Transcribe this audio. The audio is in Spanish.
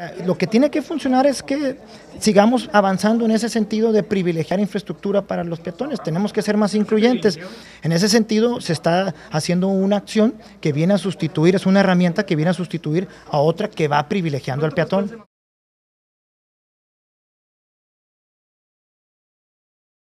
Eh, lo que tiene que funcionar es que sigamos avanzando en ese sentido de privilegiar infraestructura para los peatones. Tenemos que ser más incluyentes. En ese sentido se está haciendo una acción que viene a sustituir, es una herramienta que viene a sustituir a otra que va privilegiando al peatón.